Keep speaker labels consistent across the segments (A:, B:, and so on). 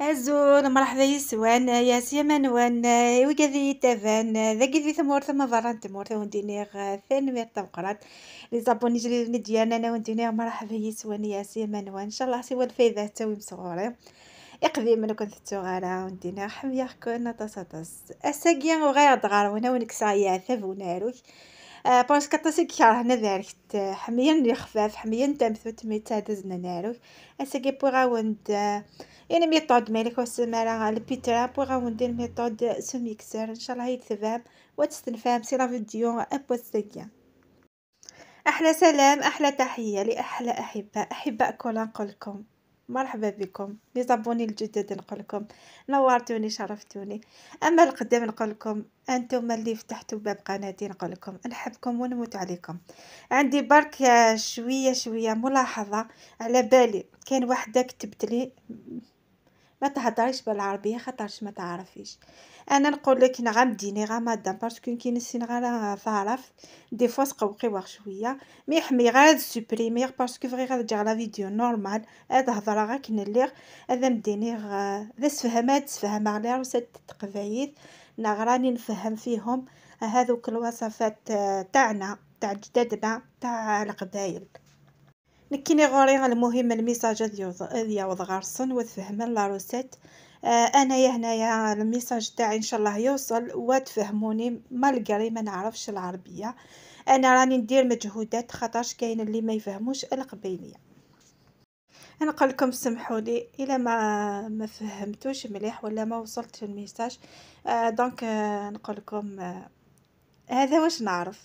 A: عزون مرحبا يسوان سيمان وان وكذي تفان ذاكي في ثمور ثم فران تمور ثم دينيغ ثان مير تنقرات لي زابوني جلي نديانا انا وندينيغ مرحبا يسوان ياسيا منوان ان شاء الله سوا الفايدة تاوي مصغوري يقضي من كنت تغارا وندينا حميا كنا تصدس الساقيا وغير دغار ونا ونكسا يا ثابونا روك آه، باسكو تاسي هنا ذلك حميا خفاف حميا تمثوت ميتا دزنا نارك اسكي بوغا وند يعني ميطود مالك وسمارا البيترا بوغا وند الميطود سوميكسر ان شاء الله يتفهم ثباب سي لا فيديو وستقيا احلى سلام احلى تحيه لاحلى احباء احباء كولا نقولكم مرحبا بكم لي زابوني الجدد نقول لكم نورتوني شرفتوني اما القدام نقول لكم انتم اللي فتحتوا باب قناتي نقول لكم نحبكم ونموت عليكم عندي برك شويه شويه ملاحظه على بالي كاين وحده كتبت لي ما تهضريش بالعربيه خاطرش ما تعرفيش انا نقولك نغمة ديني مادام باسكو كي نسي نغرى فعرف دي فوا سقوقي شويه مي حمي غير باسكو فري غير دير لا فيديو نورمال هاد الهضره غير كنليغ هذا مديني غير سفهمات سفهم على روسات تقبايث نغراني نفهم فيهم هذوك الوصفات تاعنا تاع جدادنا تاع القبايل نكيني غوري المهم الميساج هذيا وضغارسن وتفهم روسيت آه يا هنايا الميساج تاعي ان شاء الله يوصل وتفهموني مالغري ما نعرفش العربيه انا راني ندير مجهودات خاطرش كاين اللي ما يفهموش القبيليه نقول لكم سمحوا لي الا ما ما فهمتوش مليح ولا ما وصلت الميساج آه دونك آه نقول لكم آه هذا واش نعرف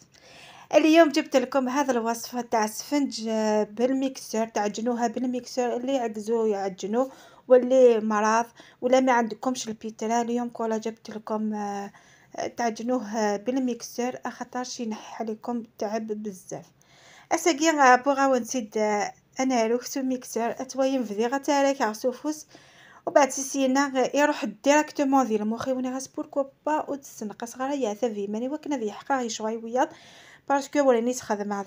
A: اليوم جبت لكم هذا الوصفة تاع سفنج آه، بالميكسر تعجنوها بالميكسر اللي يعجزو يعجنو واللي مرض ولا ما عندكمش البيترا اليوم كولا جبت لكم آه، آه، تعجنوه بالميكسر خاطرش ينحي عليكم التعب بزاف اساقيا بغا ونسيد انا سو ميكسر اتوين ذيغة تاريك عصوفوس وبعد سيسينا يروح ديريكتومون ديال المخي وني غاس بوركو با وتسنقص غير يا ثافي ماني وكنا ذي حقا شوي وياض باسكو وراني تخدم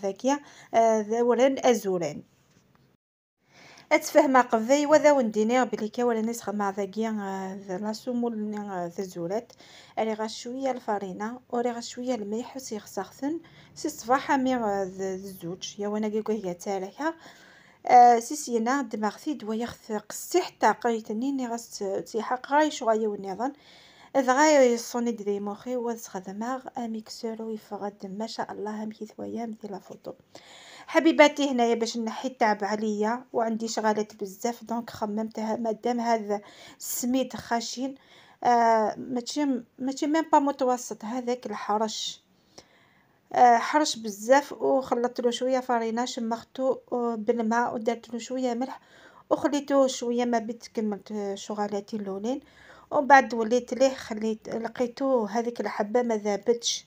A: ذا وران ازوران اتفهم قفي وذا ونديني بلي كي ولا نسخ مع ذاكيا ذا لا ذا زولات اري غا شويه الفرينه وري غا شويه الملح وسيخسخثن سي الصباح مي الزوج يا وانا كيكو هي تاعها سي سينا دماغتي دوا يخث قصي حتى قريتني ني سي تيحق غاي شويه ونظن دغيا يصوني دي مخي وتخدمها اميكسور ويفقد ما شاء الله هم كي ثويا مثل لافوتو حبيباتي هنايا باش نحي التعب عليا وعندي شغالات بزاف دونك خممتها مادام هذا السميد خاشين آه ماشي ماشي ميم با متوسط هذاك الحرش آه حرش بزاف وخلطت له شويه فرينه شمختو بالماء ودرت له شويه ملح وخليته شويه ما بيت كملت آه، شغالاتي اللولين ومن بعد وليت ليه خليت لقيتو هذيك الحبه ما ذابتش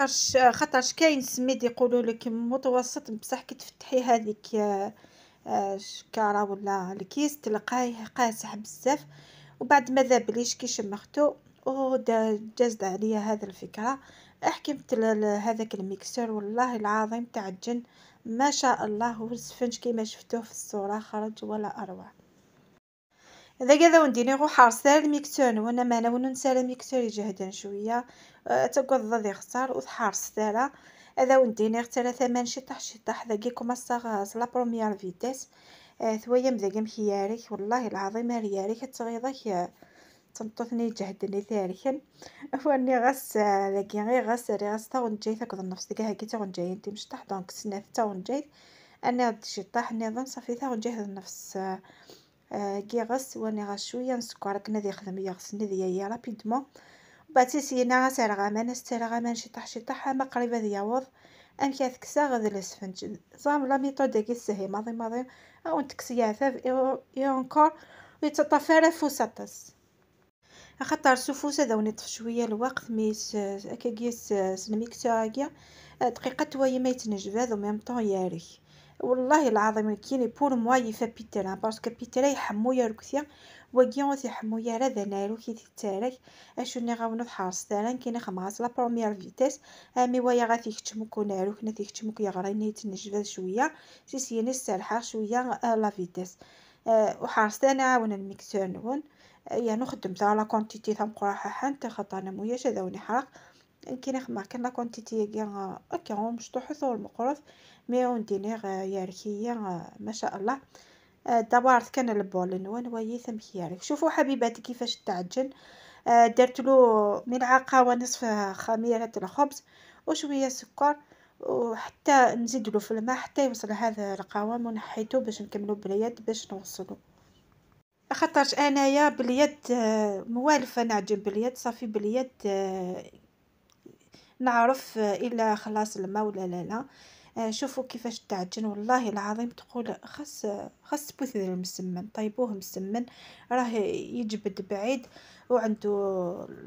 A: خاطرش خاطرش كاين سميد يقولوا لك متوسط بصح كي تفتحي هذيك الشكاره آه، ولا الكيس تلقاه قاسح بزاف وبعد ما ذابليش كي شمختو او عليا هذا الفكره احكمت هذاك الميكسر والله العظيم تعجن ما شاء الله والسفنج كيما شفتوه في الصوره خرج ولا اروع إذا كذا ونديني غو سال ميكتون وانا ما ونو نسال ميكتون يجهدن شويه تقعد ضد يختار وحارس تالا إذا ونديني اختار ثمان شطح شطح ذاكي كوما صاغ لا بروميير فيتيس ثويم ذاك مخيارك والله العظيم ريارك تغيضك تنطثني جهدني ثاركن واني غس ذاك غير غس ري غس تاون جاي تاكد النفس ديكا كي تاون جاي انت مشطح دونك سنات تاون جاي انا شطح نظام صافي تاون جاي النفس آه، كي غس وانا غا شويه نسكر كنا دي خدم يغس نديا يا رابيدمون بعد سينا سير غمان سير غمان شي طح شي طح ما قريبا ان كي تكسا غد السفنج زعما لا ميطود ديك سهي ماضي ماضي او تكسي عفاف اي اونكور ويتطفر فوساتس خاطر سوفوس هذا ونطف شويه الوقت ميس آه، كيس آه، سنميكسا تاعيا دقيقه توايا ما يتنجب هذا ميم طون ياري والله العظيم كيني بور موا يفا بيتيرا باسكو بيتيرا يحمويا ركثيا واكيون سي يا راه نارو كي تتارك اشو ني غاونو تحارس تاران كينا خماس لا بروميير فيتيس امي آه، ويا غادي يكتمك نارو كنا تيكتمك يا غريني تنجفا شويه سي سيني السالحه شويه آه، لا فيتيس آه، وحارس انا عاون الميكسور نون نخدم تاع لا كونتيتي تنقراها حتى خاطر مويا موياش حرق كنا ما كنا كونتيتي كان كان مشطوح ثور مقرف ميون دينير ياركية ما شاء الله دبارت كان البول نوان ويثم خيارك شوفوا حبيباتي كيفاش تعجن درت له ملعقة ونصف خميرة الخبز وشوية سكر وحتى نزيد له في الماء حتى يوصل هذا القوام ونحيته باش نكملو باليد باش نوصلو خاطرش انايا باليد موالفه نعجن باليد صافي باليد نعرف الا خلاص الماء ولا لا لا آه، شوفوا كيفاش تعجن والله العظيم تقول خاص خاص بوثي المسمن طيبوه مسمن راه يجبد بعيد وعنده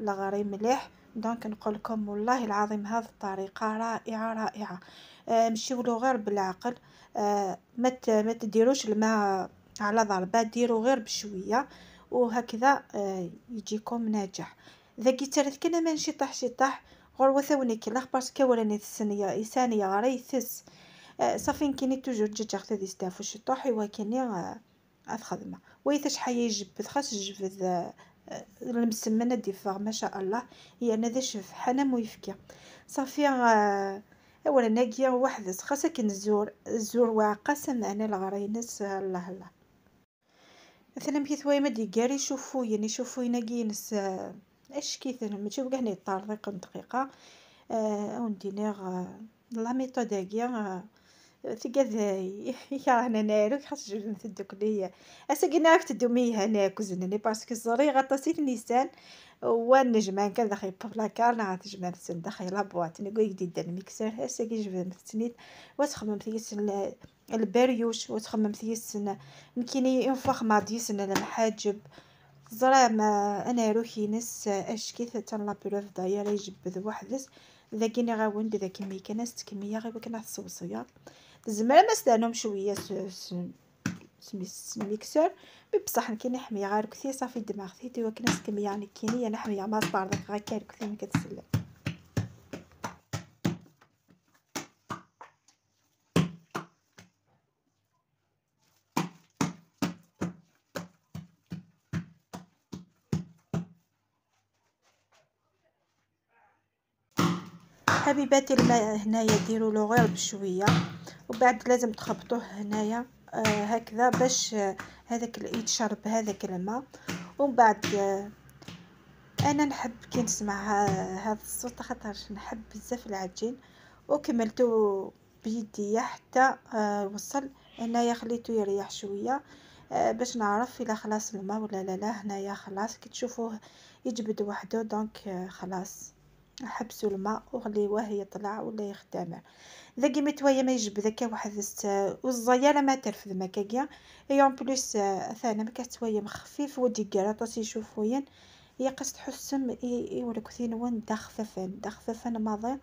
A: لغري مليح دونك نقول لكم والله العظيم هذا الطريقه رائعه رائعه آه، مشيو له غير بالعقل آه، ما ما تديروش الماء على ضربه ديروا غير بشويه وهكذا يجيكم ناجح ذاكي ترث كنا ماشي طاح شي طاح غروة وثوني كي لاخبار كوالاني السنية إسانية غري ثس آه، صافي نكيني توجور جات غثا دي ستاف وش طوحي وكني اث آه، خدمة ويتاش حيا يجبد خاص ذا آه، المسمنة دي ما شاء الله هي انا ذا شف حنا مو يفكي صافي اولا ناقيا واحد خاصك نزور الزور وعقاسم انا الغرينس الله الله مثلا بكي ثوايا قاري شوفو يعني شوفو ينقي نس اشكي ثرم ماشي وكاع نيطرق دقيقه آه، اوندينيغ آه، لا ميثود هاكيا آه، تقاد يكرهنا نارك خاص جبد نتدوك ليا اساكينا راك تدومي هنا كوزنني باسكو الزري غطاسيت نيسان ونجمان كان داخل بلاكار نعرف تجمع تسن داخل لابوات نقول جديد الميكسر اساكي جبد تسنيت وتخمم تيس البريوش وتخمم تيس مكيني ينفخ ماديس المحاجب زعما آه، انا روحي نس آه، اش كيف حتى لابروف دايرة يجبد وحدس ذاكين غاوند ذاك كمي كنست كميه غير كنا الصوصيه زعما ما سدانهم شويه سميس مي بصح كي نحمي غير كثير صافي دماغ تي توا كناس كميه يعني كينيا نحمي ما صبر غا غير كثير كتسلم حبيباتي الماء هنايا ديروا له غير بشويه وبعد لازم تخبطوه هنايا آه هكذا باش آه، هذاك يتشرب هذاك الماء ومن بعد آه انا نحب كي نسمع آه، هذا الصوت خاطر نحب بزاف العجين وكملته بيدي حتى آه، وصل هنايا خليته يريح شويه باش نعرف الى خلاص الماء ولا لا لا هنايا خلاص كي تشوفوه يجبد وحده دونك خلاص نحبسوا الماء وغليوه يطلع ولا يختمر اذا قيمت ويا ما يجب ذاك واحد والزيالة ما ترفد ما كاكيا اي اون بليس ثانا ما كتويا مخفيف ودي كراطاس يشوف وين هي قصد حسم اي ولا كثين وين دخففن دخففن دا خفافان ماضي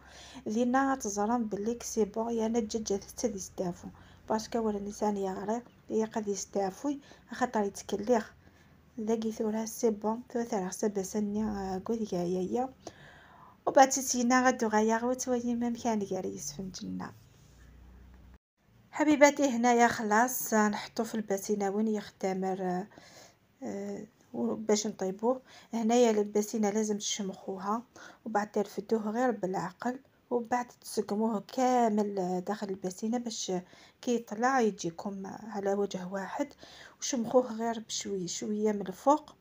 A: دينا تزران بلي كسي بون يا نجج حتى ستافو باسكو ولا الانسان يغري هي قد يستافوي خاطر يتكليخ ذاك ثورها سي بون ثورها سبع سنين آه، يا, يا. وباتيتينا غدو غايا غوتوي ممكن كان في الجنه حبيباتي هنايا خلاص نحطو في وين يختمر باش نطيبوه هنايا الباسينه لازم تشمخوها وبعد ترفدوه غير بالعقل وبعد تسقموه كامل داخل الباسينه باش كي يطلع يجيكم على وجه واحد وشمخوه غير بشويه شويه من الفوق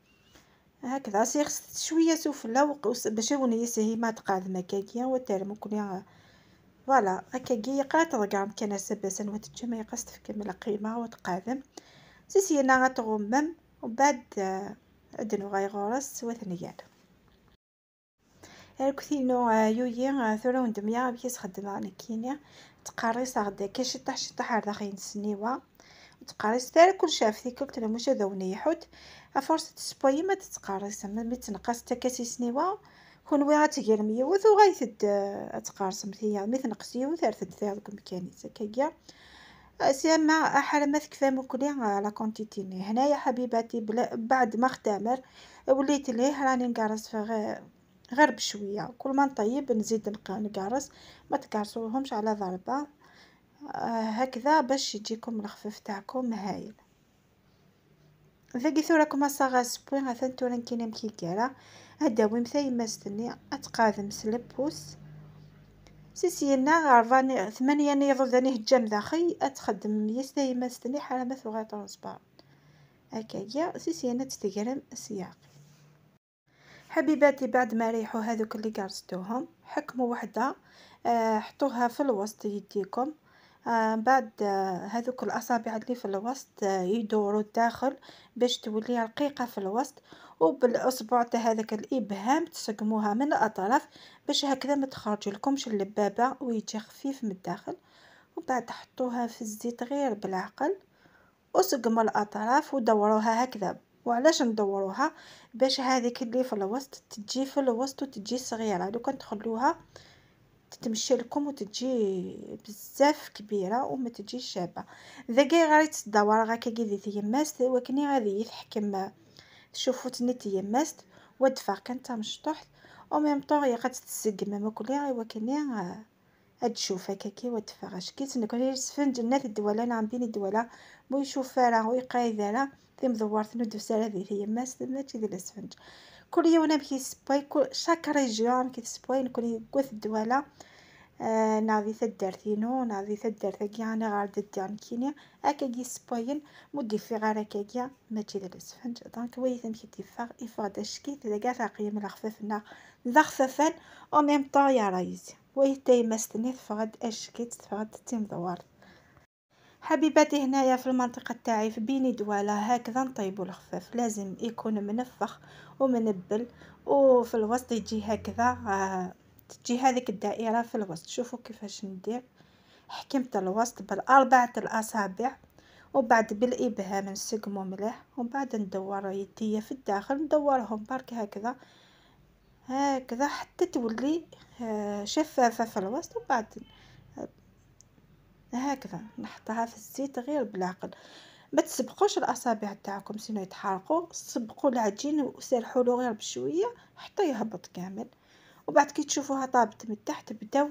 A: هكذا سي خصت شويه و باش وني سهي ما تقعد مكاكيا وترم كليا فوالا كي قات رقام كان سباسا وتجمع قصد كمل قيمه وتقادم انا غتغمم وبعد ثنيان آه، غيغورس وثنيان الكثينو آه، يويا آه، ثورة دميا بيس خدمة نكينيا تقاري صغدا كاش شطح شطح هذا خين سنيوه تقريس ثاني كل شاف ثيك قلت له مش هذا وني يحط افورس ما تتقارس ما متنقص حتى كاسي سنيوا كون وي غاتقير ميوث وغايث ما مثيا متنقصي وثارث ثيال كميكانيزا كيا سيما احل ما ثكفا مكلي على آه، كونتيتي ني هنا يا حبيباتي بلا بعد ما اختامر وليت ليه راني نقارس في غير بشويه كل ما نطيب نزيد نقارس ما تكارسوهمش على ضربه آه، هكذا باش يجيكم الخفيف تاعكم هايل اذا قلت راكم اصاغا سبوين غاثا نتورا كينام كي كالا هداوي مثاي ما ستني اتقادم سلبوس سيسينا غارفاني ثمانية نيضو داني هجام داخي اتخدم يستاي ما ستني حالا ما ثوغا ترونسبار هكايا سيسينا تتقرم سياقي حبيباتي بعد ما ريحوا هذوك اللي قرصتوهم حكموا وحده آه، حطوها في الوسط يديكم آه، بعد آه، هذوك الاصابع اللي في الوسط آه، يدوروا الداخل باش تولي رقيقه في الوسط وبالاصبع تاع هذاك الابهام تسقموها من الاطراف باش هكذا ما تخرج لكمش اللبابه ويجي خفيف من الداخل وبعد حطوها في الزيت غير بالعقل وسقموا الاطراف ودوروها هكذا وعلاش ندوروها باش هذيك اللي في الوسط تجي في الوسط وتجي صغيره لو تخلوها تتمشى لكم وتجي بزاف كبيره وما تجيش شابه ذاكي غير تدور غا كي تيماست وكني غادي يتحكم شوفوا تني تيماست ودفع كانت مشطوح او ميم طون يا تسق ما كلي وكني تشوف كي ودفع غاشكي تنكري سفنج جنات الدوله عم بين الدوله مو يشوف راه ويقاي ذا في مزورت ندوسه هذه هي ماس تماتي ديال السفنج كل يوم نبكي سبوي كل شاك ريجيون كي سبوي نكون كوث الدولة آه ناضي تدرتينو ناضي تدرتك يعني غار ددان كينيا اكا كي سبوين مدي في غار هكا كي ماشي ديال السفنج دونك ويثن كي تفاق يفغد الشكي تلقى تقييم الخففنا ضخففان او ميم طون يا رايزي ويتي مستني تفغد الشكي تفغد تيم دوارت حبيباتي هنايا في المنطقه تاعي في بيني دواله هكذا نطيبو الخفاف لازم يكون منفخ ومنبل وفي الوسط يجي هكذا آه، تجي هذيك الدائره في الوسط شوفوا كيفاش ندير حكمت الوسط بالاربعه الاصابع وبعد بالابهام نسقمو مليح وبعد ندور يديا في الداخل ندورهم برك هكذا هكذا حتى تولي آه، شفافه في الوسط وبعد هكذا نحطها في الزيت غير بالعقل ما تسبقوش الاصابع تاعكم سينو يتحرقوا سبقوا العجين وسرحوا له غير بشويه حتى يهبط كامل وبعد كي تشوفوها طابت من تحت بداو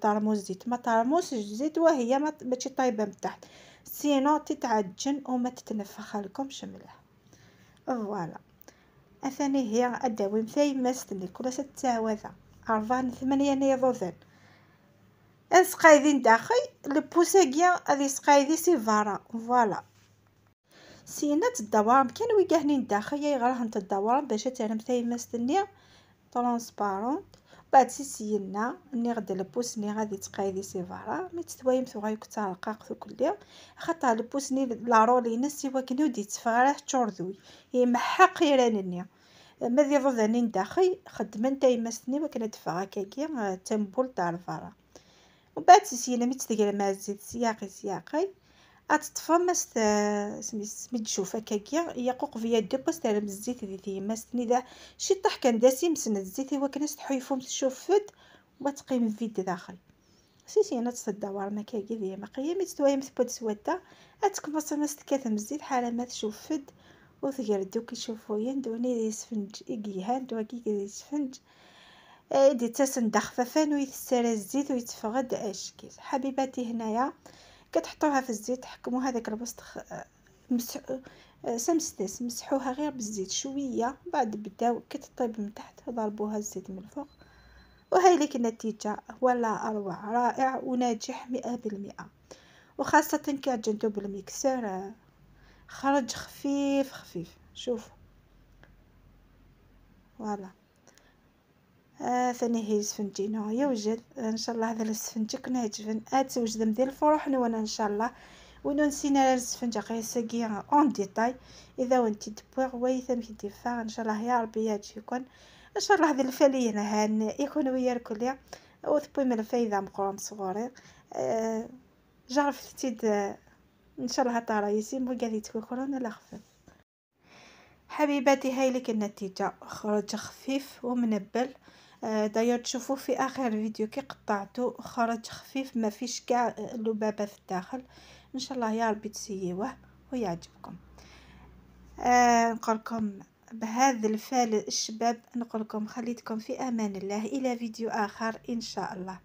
A: طرموس الزيت ما طرموسش الزيت وهي ما ماشي طايبه من تحت سينو تتعجن وما تتنفخ لكمش مليح فوالا اثاني هي الدوام ثاي ما ستني كل ست ساعات ارفان ثمانية نيضوزان نسقايدي نداخل البوساكي غادي يسقايدي سي فارا فوالا سينات الدوام كان ويقاهني داخل يا غرهنت الدوام باش ثاني ما تني ترونسبارون بعد سي سينا ني غدا بوس ني غادي تقايدي سي فارا مي تتوايم ثو غيكثر رقاق ثو كلي خاطر بوس ني لا ناس سوا كنو دي تفغراه تشوردوي يمحق يرانني ماذي ضد اني داخل خدمن تايماس تني وكنا تفغا كاكي تنبول تاع الفارا وبعد السلسله ملي تدير ما الزيت سياقي سياقي اتطفى مست سميت كاكيا هكاكيا هي دو بوست على الزيت دي تيما ستني دا شي طح كان داسي مسن الزيت هو كنس تحيفهم تشوفت وما تقيم فيد داخل سي سي انا تصدى ورنا كاكيا ديال دي ما قيمت توايا مثبت سوادا اتكمص مس تكاثم الزيت حالا ما تشوفت وثقر دوك يشوفو يندوني لي سفنج اقيها ندوكي لي سفنج ايدي تاسن دخففان ويتسارى الزيت ويتفقد اشكي حبيباتي هنايا كتحطوها في الزيت تحكموا هذاك البسط مسح سمستس مسحوها غير بالزيت شويه بعد بداو كتطيب من تحت ضربوها الزيت من الفوق وهي لك النتيجه ولا اروع رائع وناجح مئة بالمئة وخاصه كي عجنتو بالميكسر خرج خفيف خفيف شوف فوالا آه، ثاني هي سفنتي هنايا وجد ان شاء الله هذا السفنتي كنا يجفن اتوجد ديال الفروح نوانا ان شاء الله ونو نسينا السفنتي غير اون ديتاي اذا وانت دبوغ ويثم في ديفا ان شاء الله يا ربي يجيكم ان شاء الله هذا الفالي هان يكون ويا الكل وثبوي من الفايده مقرم صغوري أه جرف تيد ان شاء الله طرايسي يسيم قال تكون لا خفف حبيباتي هاي لك النتيجه خرج خفيف ومنبل آه، داير تشوفوا في اخر فيديو كي قطعته خرج خفيف ما فيش كاع آه، لبابه في الداخل ان شاء الله يا ربي تسيوه ويعجبكم آه بهذا الفال الشباب نقولكم خليتكم في امان الله الى فيديو اخر ان شاء الله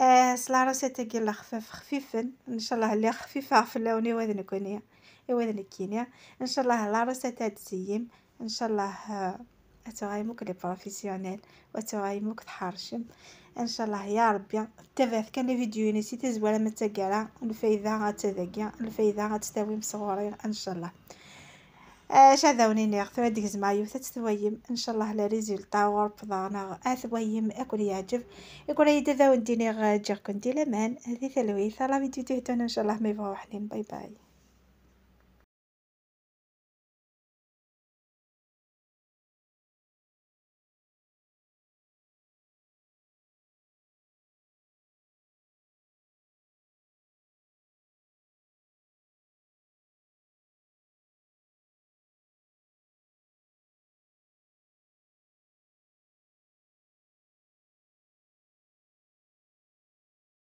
A: آه سلا راسي تقيل خفاف خفيفا ان شاء الله اللي خفيفه في اللون وذنكوني وذنكينيا ان شاء الله لا راسي تسيم ان شاء الله آه اتغيموك لي بروفيسيونيل واتغيموك تحرشم ان شاء الله يا ربي تفاث كان الفيديو نسيت زوال ما تقالا الفايده غتذاكيا الفايده غتستاوي مصغوري ان شاء الله اش آه، هذاوني نيغثو هاديك زمايو تتويم ان شاء الله لا ريزلطا وربضانا اثويم اكل يعجب يقول هيدا ذاون ديني غاجر كنتي لمان هذه ثلوي لا فيديو تهتون ان شاء الله ما يبغى وحدين باي باي